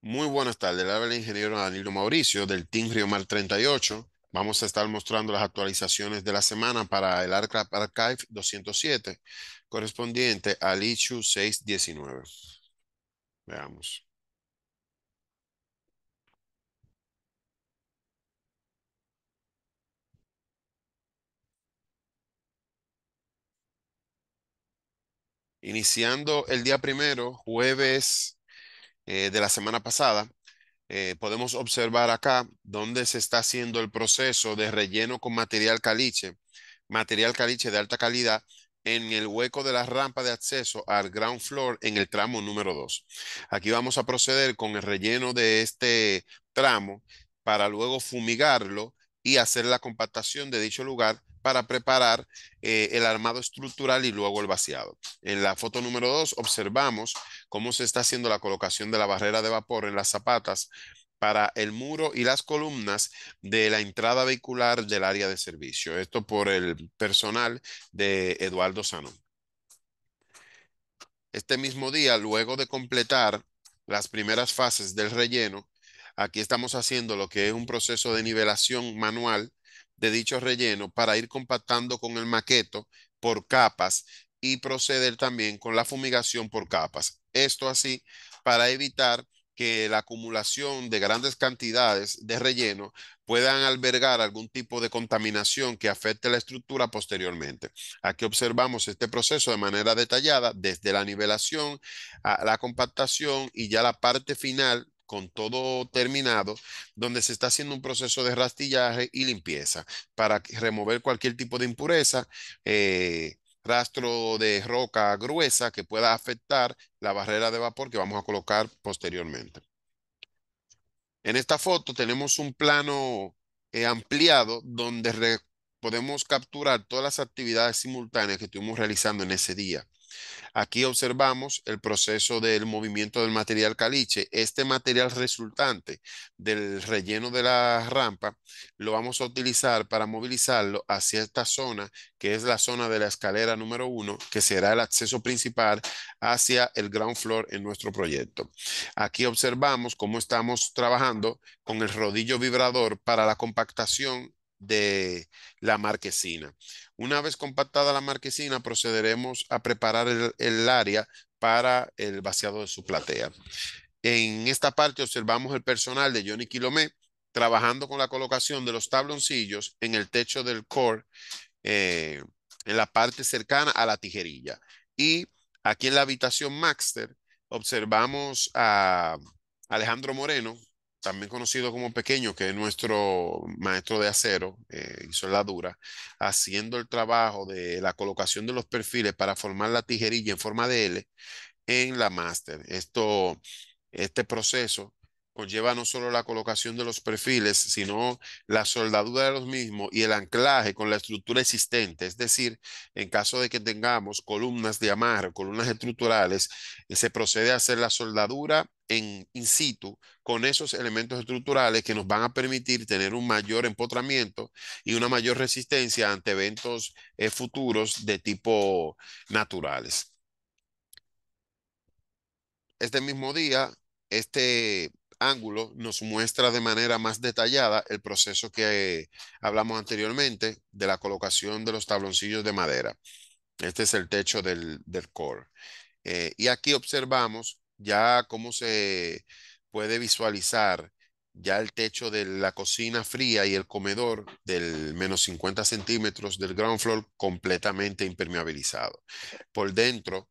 Muy buenas tardes, habla el ingeniero Danilo Mauricio del Team Río Mar 38. Vamos a estar mostrando las actualizaciones de la semana para el ARCAP Archive 207 correspondiente al issue 619. Veamos. Iniciando el día primero, jueves eh, de la semana pasada, eh, podemos observar acá dónde se está haciendo el proceso de relleno con material caliche, material caliche de alta calidad en el hueco de la rampa de acceso al ground floor en el tramo número 2. Aquí vamos a proceder con el relleno de este tramo para luego fumigarlo y hacer la compactación de dicho lugar para preparar eh, el armado estructural y luego el vaciado. En la foto número 2 observamos cómo se está haciendo la colocación de la barrera de vapor en las zapatas para el muro y las columnas de la entrada vehicular del área de servicio. Esto por el personal de Eduardo Sano. Este mismo día, luego de completar las primeras fases del relleno, Aquí estamos haciendo lo que es un proceso de nivelación manual de dicho relleno para ir compactando con el maqueto por capas y proceder también con la fumigación por capas. Esto así para evitar que la acumulación de grandes cantidades de relleno puedan albergar algún tipo de contaminación que afecte la estructura posteriormente. Aquí observamos este proceso de manera detallada desde la nivelación, a la compactación y ya la parte final con todo terminado, donde se está haciendo un proceso de rastillaje y limpieza para remover cualquier tipo de impureza, eh, rastro de roca gruesa que pueda afectar la barrera de vapor que vamos a colocar posteriormente. En esta foto tenemos un plano eh, ampliado donde podemos capturar todas las actividades simultáneas que estuvimos realizando en ese día. Aquí observamos el proceso del movimiento del material caliche. Este material resultante del relleno de la rampa lo vamos a utilizar para movilizarlo hacia esta zona, que es la zona de la escalera número uno, que será el acceso principal hacia el ground floor en nuestro proyecto. Aquí observamos cómo estamos trabajando con el rodillo vibrador para la compactación de la marquesina. Una vez compactada la marquesina, procederemos a preparar el, área para el vaciado de su platea. En esta parte observamos el personal de Johnny Quilomé trabajando con la colocación de los tabloncillos en el techo del core, eh, en la parte cercana a la tijerilla. Y aquí en la habitación Maxter observamos a Alejandro Moreno también conocido como Pequeño, que es nuestro maestro de acero eh, hizo la dura, haciendo el trabajo de la colocación de los perfiles para formar la tijerilla en forma de L en la máster. Esto, este proceso conlleva no solo la colocación de los perfiles, sino la soldadura de los mismos y el anclaje con la estructura existente. Es decir, en caso de que tengamos columnas de amarre, columnas estructurales, eh, se procede a hacer la soldadura en in situ con esos elementos estructurales que nos van a permitir tener un mayor empotramiento y una mayor resistencia ante eventos eh, futuros de tipo naturales. Este mismo día, este ángulo nos muestra de manera más detallada el proceso que eh, hablamos anteriormente de la colocación de los tabloncillos de madera. Este es el techo del, del core. Eh, y aquí observamos ya cómo se puede visualizar ya el techo de la cocina fría y el comedor del menos 50 centímetros del ground floor completamente impermeabilizado. Por dentro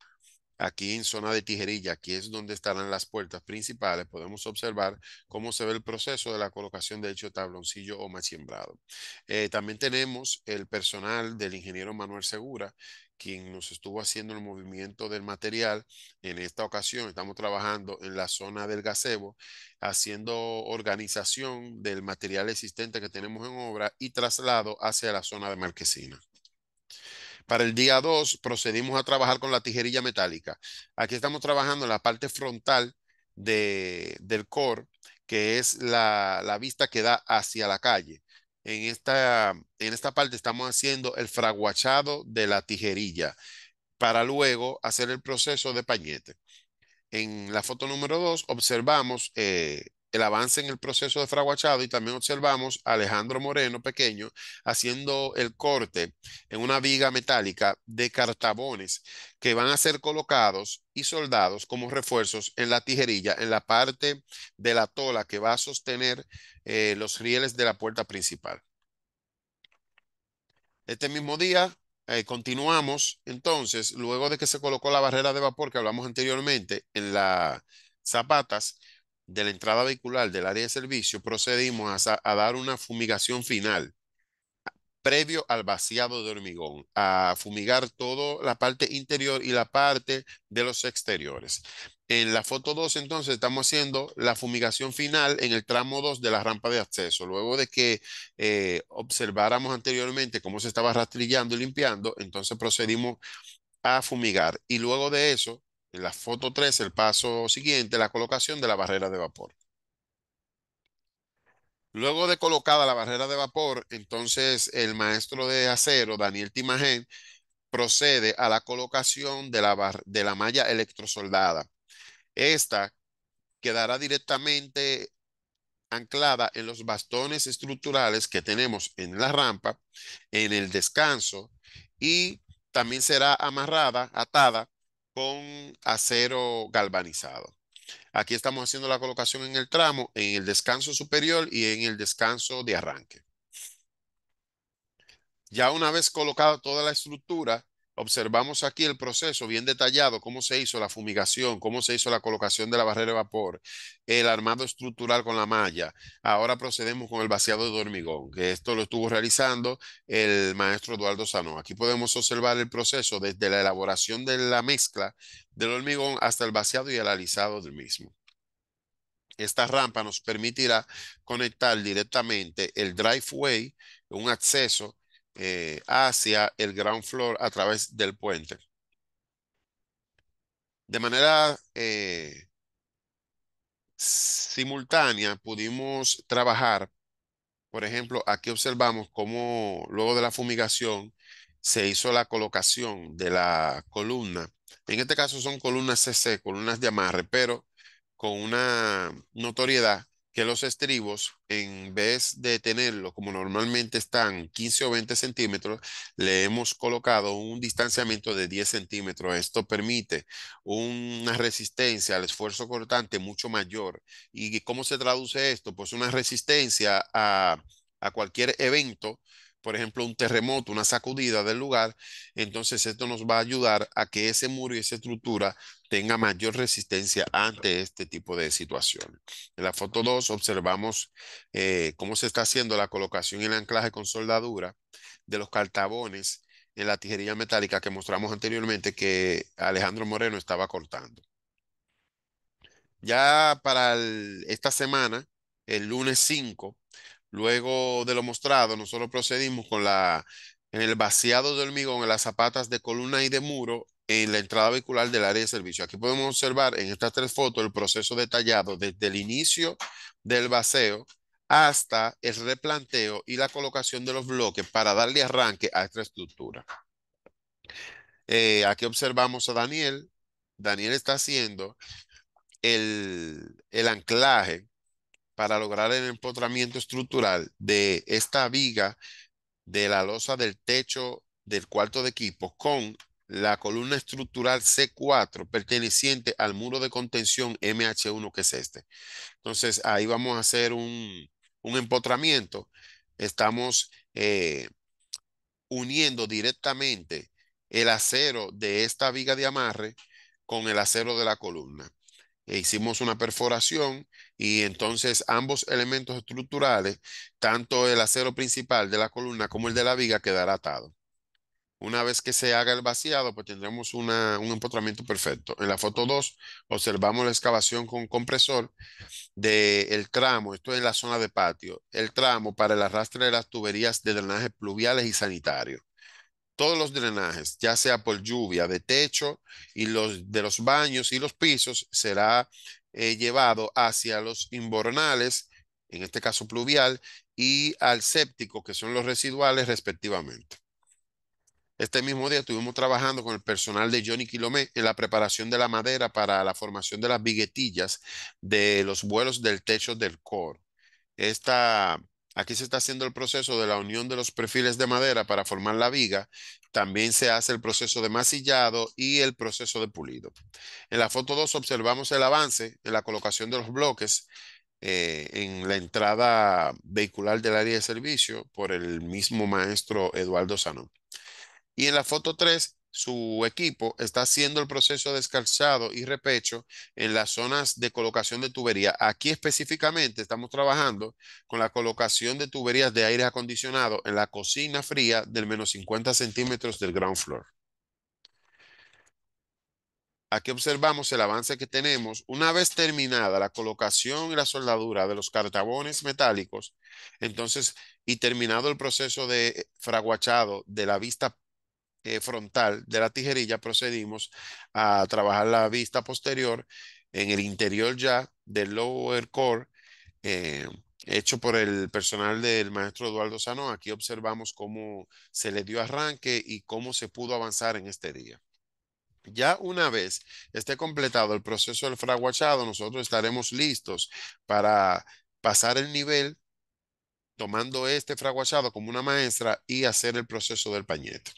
aquí en zona de tijerilla, aquí es donde estarán las puertas principales, podemos observar cómo se ve el proceso de la colocación de hecho tabloncillo o machimbrado. Eh, también tenemos el personal del ingeniero Manuel Segura, quien nos estuvo haciendo el movimiento del material. En esta ocasión estamos trabajando en la zona del gazebo, haciendo organización del material existente que tenemos en obra y traslado hacia la zona de Marquesina. Para el día 2 procedimos a trabajar con la tijerilla metálica. Aquí estamos trabajando en la parte frontal de, del core, que es la, vista que da hacia la calle. En esta, en esta parte estamos haciendo el fraguachado de la tijerilla para luego hacer el proceso de pañete. En la foto número 2 observamos eh, el avance en el proceso de fraguachado y también observamos a Alejandro Moreno pequeño haciendo el corte en una viga metálica de cartabones que van a ser colocados y soldados como refuerzos en la tijerilla, en la parte de la tola que va a sostener eh, los rieles de la puerta principal. Este mismo día eh, continuamos entonces, luego de que se colocó la barrera de vapor que hablamos anteriormente en las zapatas, de la entrada vehicular del área de servicio, procedimos a, dar una fumigación final previo al vaciado de hormigón, a fumigar toda la parte interior y la parte de los exteriores. En la foto 2, entonces, estamos haciendo la fumigación final en el tramo 2 de la rampa de acceso. Luego de que eh, observáramos anteriormente cómo se estaba rastrillando y limpiando, entonces procedimos a fumigar. Y luego de eso, en la foto 3, el paso siguiente, la colocación de la barrera de vapor. Luego de colocada la barrera de vapor, entonces el maestro de acero, Daniel Timagen, procede a la colocación de la, de la malla electrosoldada. Esta quedará directamente anclada en los bastones estructurales que tenemos en la rampa, en el descanso y también será amarrada, atada con acero galvanizado. Aquí estamos haciendo la colocación en el tramo, en el descanso superior y en el descanso de arranque. Ya una vez colocada toda la estructura, observamos aquí el proceso bien detallado, cómo se hizo la fumigación, cómo se hizo la colocación de la barrera de vapor, el armado estructural con la malla. Ahora procedemos con el vaciado de hormigón, que esto lo estuvo realizando el maestro Eduardo Sano. Aquí podemos observar el proceso desde la elaboración de la mezcla del hormigón hasta el vaciado y el alisado del mismo. Esta rampa nos permitirá conectar directamente el driveway, un acceso eh, hacia el ground floor a través del puente. De manera eh, simultánea pudimos trabajar, por ejemplo, aquí observamos cómo luego de la fumigación se hizo la colocación de la columna. En este caso son columnas CC, columnas de amarre, pero con una notoriedad que los estribos, en vez de tenerlo como normalmente están 15 o 20 centímetros, le hemos colocado un distanciamiento de 10 centímetros. Esto permite una resistencia al esfuerzo cortante mucho mayor. ¿Y cómo se traduce esto? Pues una resistencia a, a cualquier evento, por ejemplo, un terremoto, una sacudida del lugar. Entonces esto nos va a ayudar a que ese muro y esa estructura tenga mayor resistencia ante este tipo de situaciones. En la foto 2 observamos eh, cómo se está haciendo la colocación y el anclaje con soldadura de los cartabones en la tijería metálica que mostramos anteriormente que Alejandro Moreno estaba cortando. Ya para esta semana, el lunes 5, luego de lo mostrado, nosotros procedimos con la el vaciado de hormigón, en las zapatas de columna y de muro en la entrada vehicular del área de servicio. Aquí podemos observar en estas tres fotos el proceso detallado desde el inicio del vaceo hasta el replanteo y la colocación de los bloques para darle arranque a esta estructura. Eh, aquí observamos a Daniel. Daniel está haciendo el, el anclaje para lograr el empotramiento estructural de esta viga de la losa del techo del cuarto de equipo con la columna estructural C4 perteneciente al muro de contención MH1, que es este. Entonces, ahí vamos a hacer un, empotramiento. Estamos eh, uniendo directamente el acero de esta viga de amarre con el acero de la columna. E hicimos una perforación y entonces ambos elementos estructurales, tanto el acero principal de la columna como el de la viga, quedará atado. Una vez que se haga el vaciado, pues tendremos un empotramiento perfecto. En la foto 2 observamos la excavación con compresor del tramo, esto es en la zona de patio, el tramo para el arrastre de las tuberías de drenajes pluviales y sanitarios. Todos los drenajes, ya sea por lluvia, de techo y los de los baños y los pisos, será eh, llevado hacia los inbornales, en este caso pluvial, y al séptico, que son los residuales respectivamente. Este mismo día estuvimos trabajando con el personal de Johnny Quilomé en la preparación de la madera para la formación de las viguetillas de los vuelos del techo del core. Esta, aquí se está haciendo el proceso de la unión de los perfiles de madera para formar la viga. También se hace el proceso de masillado y el proceso de pulido. En la foto 2 observamos el avance en la colocación de los bloques eh, en la entrada vehicular del área de servicio por el mismo maestro Eduardo zanón y en la foto 3, su equipo está haciendo el proceso de descalzado y repecho en las zonas de colocación de tubería. Aquí específicamente estamos trabajando con la colocación de tuberías de aire acondicionado en la cocina fría del menos 50 centímetros del ground floor. Aquí observamos el avance que tenemos. Una vez terminada la colocación y la soldadura de los cartabones metálicos, entonces, y terminado el proceso de fraguachado de la vista eh, frontal de la tijerilla, procedimos a trabajar la vista posterior en el interior ya del lower core, eh, hecho por el personal del maestro Eduardo Sano. Aquí observamos cómo se le dio arranque y cómo se pudo avanzar en este día. Ya una vez esté completado el proceso del fraguachado, nosotros estaremos listos para pasar el nivel tomando este fraguachado como una maestra y hacer el proceso del pañete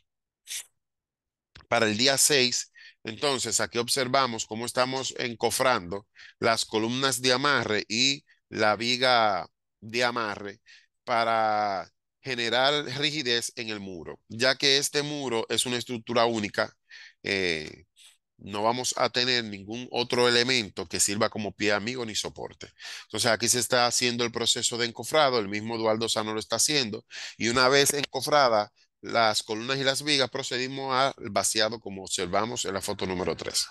para el día 6. Entonces, aquí observamos cómo estamos encofrando las columnas de amarre y la viga de amarre para generar rigidez en el muro, ya que este muro es una estructura única. Eh, no vamos a tener ningún otro elemento que sirva como pie amigo ni soporte. Entonces aquí se está haciendo el proceso de encofrado, el mismo Eduardo Sano lo está haciendo, y una vez encofrada, las columnas y las vigas, procedimos al vaciado como observamos en la foto número 3.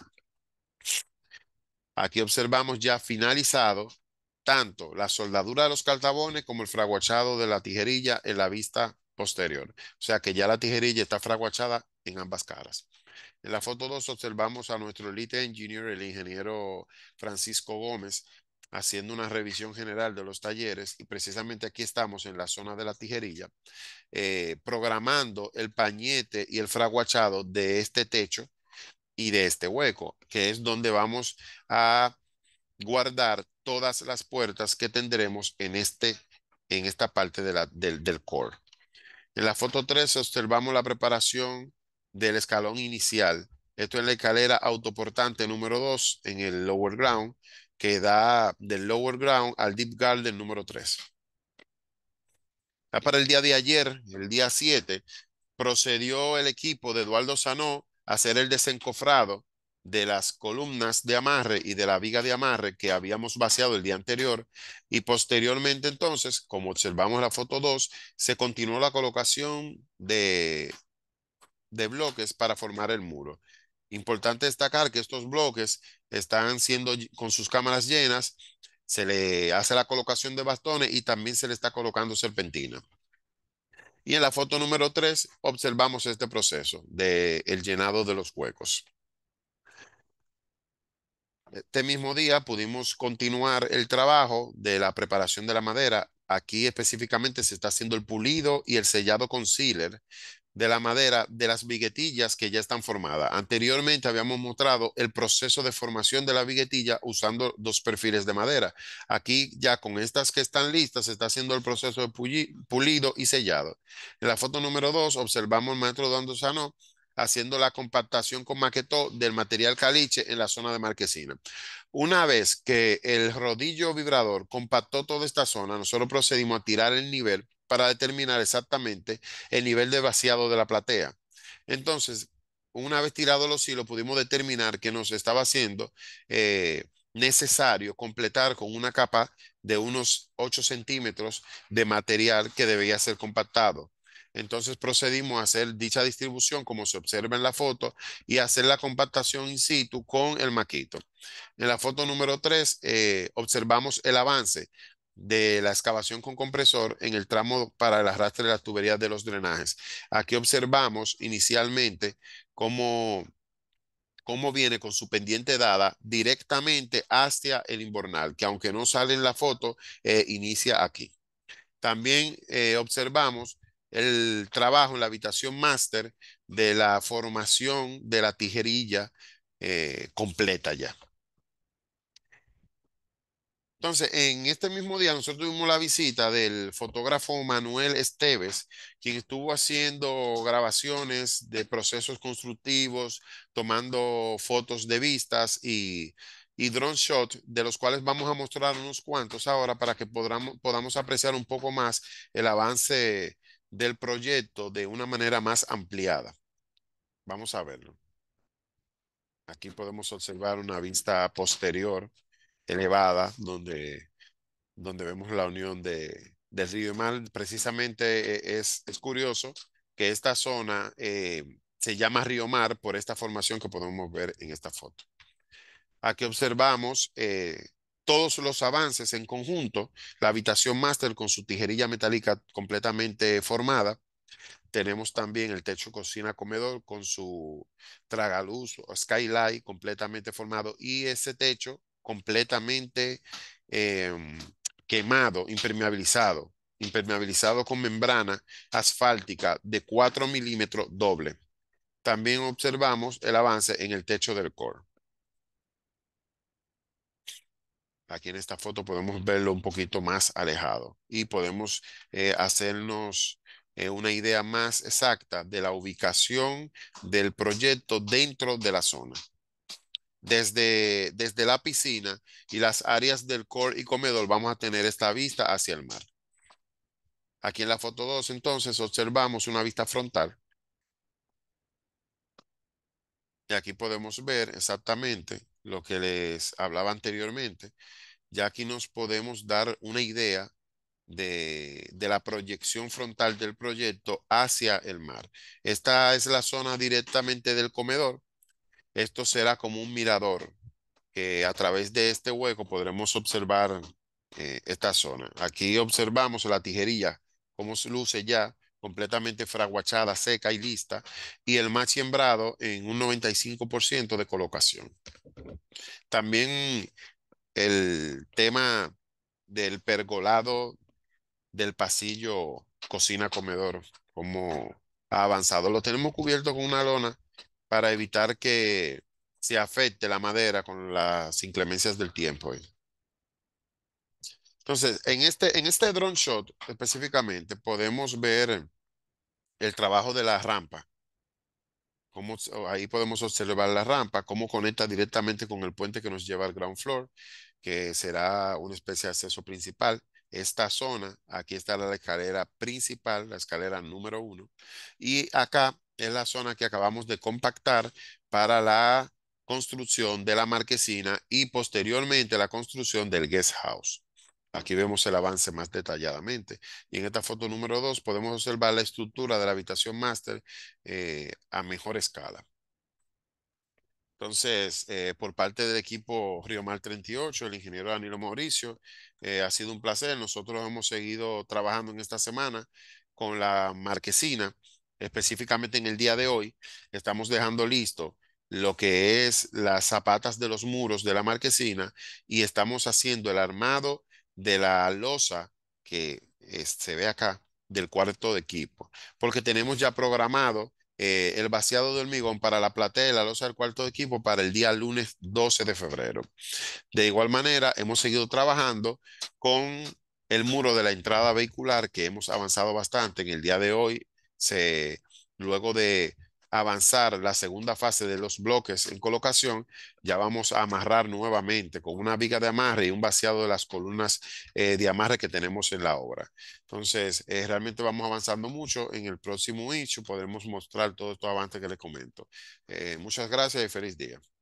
Aquí observamos ya finalizado tanto la soldadura de los cartabones como el fraguachado de la tijerilla en la vista posterior. O sea que ya la tijerilla está fraguachada en ambas caras. En la foto 2 observamos a nuestro elite engineer, el ingeniero Francisco Gómez, haciendo una revisión general de los talleres y precisamente aquí estamos en la zona de la tijerilla, eh, programando el pañete y el fraguachado de este techo y de este hueco, que es donde vamos a guardar todas las puertas que tendremos en, este, en esta parte de la, del, del core. En la foto 3 observamos la preparación del escalón inicial. Esto es la escalera autoportante número 2 en el lower ground que da del lower ground al deep garden número 3. Para el día de ayer, el día 7, procedió el equipo de Eduardo Sanó a hacer el desencofrado de las columnas de amarre y de la viga de amarre que habíamos vaciado el día anterior y posteriormente entonces, como observamos en la foto 2, se continuó la colocación de, de bloques para formar el muro. Importante destacar que estos bloques están siendo con sus cámaras llenas, se le hace la colocación de bastones y también se le está colocando serpentina. Y en la foto número 3 observamos este proceso del de llenado de los huecos. Este mismo día pudimos continuar el trabajo de la preparación de la madera. Aquí específicamente se está haciendo el pulido y el sellado con sealer de la madera de las viguetillas que ya están formadas. Anteriormente habíamos mostrado el proceso de formación de la viguetilla usando dos perfiles de madera. Aquí ya con estas que están listas se está haciendo el proceso de pulido y sellado. En la foto número 2 observamos al maestro Dando haciendo la compactación con maquetó del material caliche en la zona de marquesina. Una vez que el rodillo vibrador compactó toda esta zona, nosotros procedimos a tirar el nivel para determinar exactamente el nivel de vaciado de la platea. Entonces, una vez tirado los hilos, pudimos determinar que nos estaba haciendo eh, necesario completar con una capa de unos 8 centímetros de material que debía ser compactado. Entonces procedimos a hacer dicha distribución como se observa en la foto y hacer la compactación in situ con el maquito. En la foto número 3 eh, observamos el avance de la excavación con compresor en el tramo para el arrastre de las tuberías de los drenajes. Aquí observamos inicialmente cómo, cómo viene con su pendiente dada directamente hacia el inbornal, que aunque no sale en la foto, eh, inicia aquí. También eh, observamos el trabajo en la habitación máster de la formación de la tijerilla eh, completa ya. Entonces, en este mismo día nosotros tuvimos la visita del fotógrafo Manuel Esteves, quien estuvo haciendo grabaciones de procesos constructivos, tomando fotos de vistas y, y drone shot, de los cuales vamos a mostrar unos cuantos ahora para que podamos, podamos apreciar un poco más el avance del proyecto de una manera más ampliada. Vamos a verlo. Aquí podemos observar una vista posterior elevada, donde, donde vemos la unión de, del río mar. Precisamente eh, es, es curioso que esta zona eh, se llama río mar por esta formación que podemos ver en esta foto. Aquí observamos eh, todos los avances en conjunto, la habitación master con su tijerilla metálica completamente formada. Tenemos también el techo cocina comedor con su tragaluz o skylight completamente formado y ese techo completamente em, quemado, impermeabilizado, impermeabilizado con membrana asfáltica de 4 milímetros doble. También observamos el avance en el techo del core. Aquí en esta foto podemos verlo un poquito más alejado y podemos eh, hacernos eh, una idea más exacta de la ubicación del proyecto dentro de la zona desde, desde la piscina y las áreas del core y comedor vamos a tener esta vista hacia el mar. Aquí en la foto 2 entonces observamos una vista frontal. Y aquí podemos ver exactamente lo que les hablaba anteriormente. Ya aquí nos podemos dar una idea de, la proyección frontal del proyecto hacia el mar. Esta es la zona directamente del comedor esto será como un mirador que a través de este hueco podremos observar eh, esta zona. Aquí observamos la tijerilla, cómo luce ya completamente fraguachada, seca y lista, y el más sembrado en un 95% de colocación. También el tema del pergolado del pasillo cocina-comedor, como ha avanzado. Lo tenemos cubierto con una lona para evitar que se afecte la madera con las inclemencias del tiempo. ¿eh? Entonces, en este, en este drone shot específicamente podemos ver el trabajo de la rampa. ahí podemos observar la rampa, cómo conecta directamente con el puente que nos lleva al ground floor, que será una especie de acceso principal esta zona, aquí está la escalera principal, la escalera número uno, y acá es la zona que acabamos de compactar para la construcción de la marquesina y posteriormente la construcción del guest house. Aquí vemos el avance más detalladamente. Y en esta foto número dos podemos observar la estructura de la habitación máster eh, a mejor escala. Entonces, eh, por parte del equipo Río Mal 38, el ingeniero Danilo Mauricio, eh, ha sido un placer. Nosotros hemos seguido trabajando en esta semana con la marquesina, específicamente en el día de hoy. Estamos dejando listo lo que es las zapatas de los muros de la marquesina y estamos haciendo el armado de la losa que eh, se ve acá del cuarto de equipo, porque tenemos ya programado eh, el vaciado de hormigón para la platela, losa del cuarto de equipo para el día lunes 12 de febrero. De igual manera, hemos seguido trabajando con el muro de la entrada vehicular que hemos avanzado bastante en el día de hoy. Se, luego de avanzar la segunda fase de los bloques en colocación, ya vamos a amarrar nuevamente con una viga de amarre y un vaciado de las columnas eh, de amarre que tenemos en la obra. Entonces, eh, realmente vamos avanzando mucho. En el próximo issue podremos mostrar todo esto avances que les comento. Eh, muchas gracias y feliz día.